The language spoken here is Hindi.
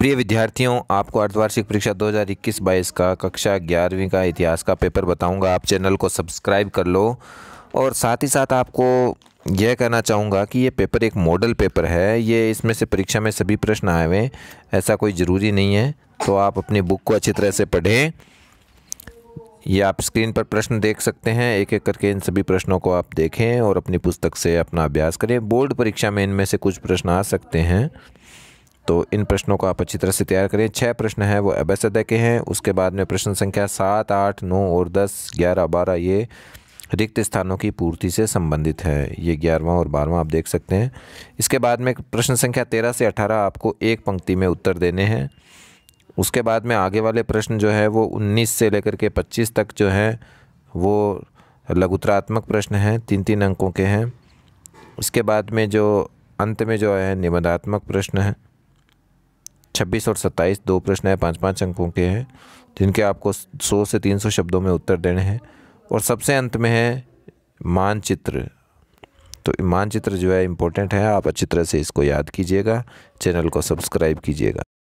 प्रिय विद्यार्थियों आपको अर्धवार्षिक परीक्षा 2021-22 का कक्षा ग्यारहवीं का इतिहास का पेपर बताऊंगा आप चैनल को सब्सक्राइब कर लो और साथ ही साथ आपको यह कहना चाहूँगा कि ये पेपर एक मॉडल पेपर है ये इसमें से परीक्षा में सभी प्रश्न आए हुए ऐसा कोई ज़रूरी नहीं है तो आप अपनी बुक को अच्छी तरह से पढ़ें ये आप स्क्रीन पर प्रश्न देख सकते हैं एक एक करके इन सभी प्रश्नों को आप देखें और अपनी पुस्तक से अपना अभ्यास करें बोर्ड परीक्षा में इनमें से कुछ प्रश्न आ सकते हैं तो इन प्रश्नों को आप अच्छी तरह से तैयार करें छः प्रश्न हैं वो एब सदय के हैं उसके बाद में प्रश्न संख्या सात आठ नौ और दस ग्यारह बारह ये रिक्त स्थानों की पूर्ति से संबंधित है ये ग्यारहवा और बारहवा आप देख सकते हैं इसके बाद में प्रश्न संख्या तेरह से अठारह आपको एक पंक्ति में उत्तर देने हैं उसके बाद में आगे वाले प्रश्न जो है वो उन्नीस से लेकर के पच्चीस तक जो हैं वो लघुतरात्मक प्रश्न हैं तीन तीन अंकों के हैं उसके बाद में जो अंत में जो है निबंधात्मक प्रश्न हैं छब्बीस और सत्ताईस दो प्रश्न है पाँच पाँच अंकों के हैं जिनके आपको सौ से तीन सौ शब्दों में उत्तर देने हैं और सबसे अंत में है मानचित्र तो मानचित्र जो है इम्पोर्टेंट है आप अच्छी तरह से इसको याद कीजिएगा चैनल को सब्सक्राइब कीजिएगा